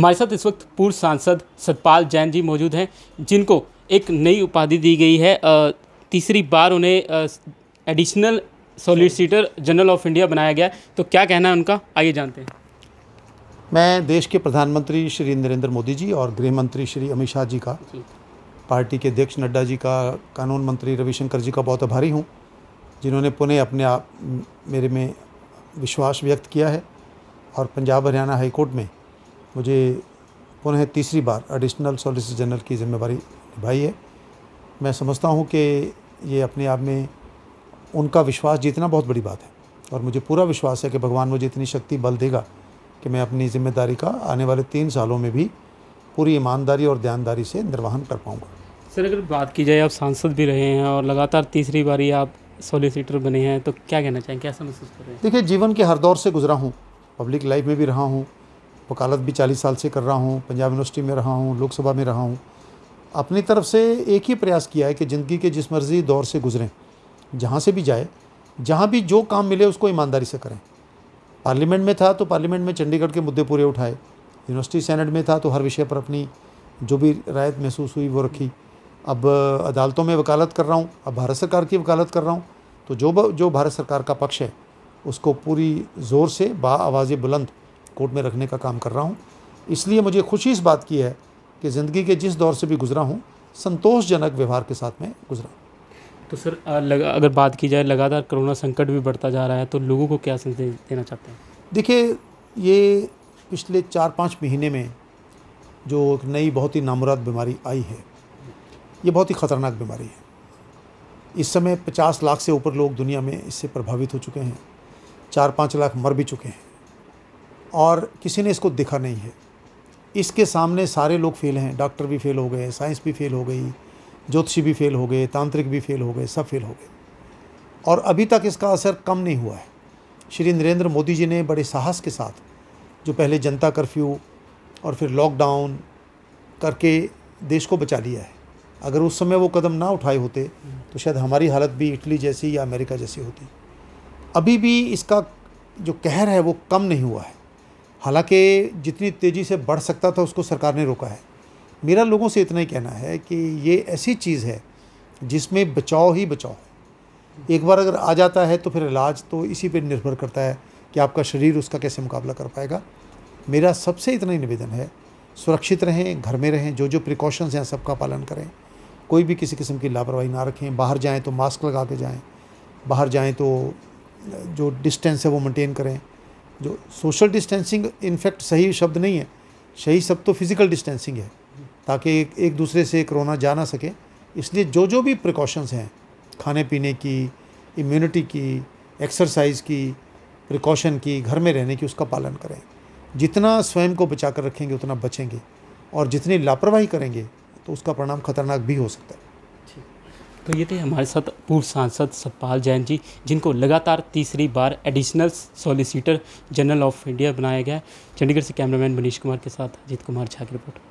हमारे साथ इस वक्त पूर्व सांसद सतपाल जैन जी मौजूद हैं जिनको एक नई उपाधि दी गई है तीसरी बार उन्हें additional solicitor general of India बनाया गया तो क्या कहना है उनका आइए जानते हैं मैं देश के प्रधानमंत्री श्री नरेंद्र मोदी जी और गृह मंत्री श्री अमित शाह जी का पार्टी के अध्यक्ष नड्डा जी का कानून मंत्री रविशंकर जी का बहुत आभारी हूँ जिन्होंने पुनः अपने आप मेरे में विश्वास व्यक्त किया है और पंजाब हरियाणा हाईकोर्ट में मुझे पुनः तीसरी बार एडिशनल सॉलिसिटर जनरल की जिम्मेवारी निभाई है मैं समझता हूँ कि ये अपने आप में उनका विश्वास जीतना बहुत बड़ी बात है और मुझे पूरा विश्वास है कि भगवान मुझे इतनी शक्ति बल देगा कि मैं अपनी जिम्मेदारी का आने वाले तीन सालों में भी पूरी ईमानदारी और ध्यानदारी से निर्वहन कर पाऊँगा सर अगर बात की जाए आप सांसद भी रहे हैं और लगातार तीसरी बारी आप सॉलिसिटर बने हैं तो क्या कहना चाहेंगे कैसा महसूस कर रहे हैं देखिए जीवन के हर दौर से गुजरा हूँ पब्लिक लाइफ में भी रहा हूँ वकालत भी चालीस साल से कर रहा हूँ पंजाब यूनिवर्सिटी में रहा हूँ लोकसभा में रहा हूँ अपनी तरफ से एक ही प्रयास किया है कि ज़िंदगी के जिस मर्ज़ी दौर से गुजरें जहाँ से भी जाए जहाँ भी जो काम मिले उसको ईमानदारी से करें पार्लियामेंट में था तो पार्लियामेंट में चंडीगढ़ के मुद्दे पूरे उठाए यूनिवर्सिटी सेनेट में था तो हर विषय पर अपनी जो भी रायत महसूस हुई वो रखी अब अदालतों में वकालत कर रहा हूँ अब भारत सरकार की वकालत कर रहा हूँ तो जो जो भारत सरकार का पक्ष है उसको पूरी ज़ोर से बा आवाज़ बुलंद कोर्ट में रखने का काम कर रहा हूँ इसलिए मुझे खुशी इस बात की है कि ज़िंदगी के जिस दौर से भी गुजरा हूँ संतोषजनक व्यवहार के साथ में गुजरा तो सर लगा अगर बात की जाए लगातार कोरोना संकट भी बढ़ता जा रहा है तो लोगों को क्या संदेश देना चाहते हैं देखिए ये पिछले चार पाँच महीने में जो एक नई बहुत ही नामुराद बीमारी आई है ये बहुत ही ख़तरनाक बीमारी है इस समय 50 लाख से ऊपर लोग दुनिया में इससे प्रभावित हो चुके हैं चार पाँच लाख मर भी चुके हैं और किसी ने इसको देखा नहीं है इसके सामने सारे लोग फेल हैं डॉक्टर भी फेल हो गए साइंस भी फेल हो गई ज्योतिषी भी फेल हो गए तांत्रिक भी फेल हो गए सब फेल हो गए और अभी तक इसका असर कम नहीं हुआ है श्री नरेंद्र मोदी जी ने बड़े साहस के साथ जो पहले जनता कर्फ्यू और फिर लॉकडाउन करके देश को बचा लिया है अगर उस समय वो कदम ना उठाए होते तो शायद हमारी हालत भी इटली जैसी या अमेरिका जैसी होती अभी भी इसका जो कहर है वो कम नहीं हुआ है हालांकि जितनी तेज़ी से बढ़ सकता था उसको सरकार ने रोका है मेरा लोगों से इतना ही कहना है कि ये ऐसी चीज़ है जिसमें बचाव ही बचाव है एक बार अगर आ जाता है तो फिर इलाज तो इसी पर निर्भर करता है कि आपका शरीर उसका कैसे मुकाबला कर पाएगा मेरा सबसे इतना ही निवेदन है सुरक्षित रहें घर में रहें जो जो प्रिकॉशंस हैं सबका पालन करें कोई भी किसी किस्म की लापरवाही ना रखें बाहर जाएं तो मास्क लगा के जाएं बाहर जाएं तो जो डिस्टेंस है वो मेंटेन करें जो सोशल डिस्टेंसिंग इनफैक्ट सही शब्द नहीं है सही शब्द तो फिज़िकल डिस्टेंसिंग है ताकि एक, एक दूसरे से कोरोना जा ना सके इसलिए जो जो भी प्रिकॉशंस हैं खाने पीने की इम्यूनिटी की एक्सरसाइज की प्रिकॉशन की घर में रहने की उसका पालन करें जितना स्वयं को बचा कर रखेंगे उतना बचेंगे और जितनी लापरवाही करेंगे तो उसका परिणाम खतरनाक भी हो सकता है तो ये थे हमारे साथ पूर्व सांसद सतपाल जैन जी जिनको लगातार तीसरी बार additional solicitor general of India बनाया गया चंडीगढ़ से कैमरामैन मनीष कुमार के साथ अजीत कुमार झा की रिपोर्ट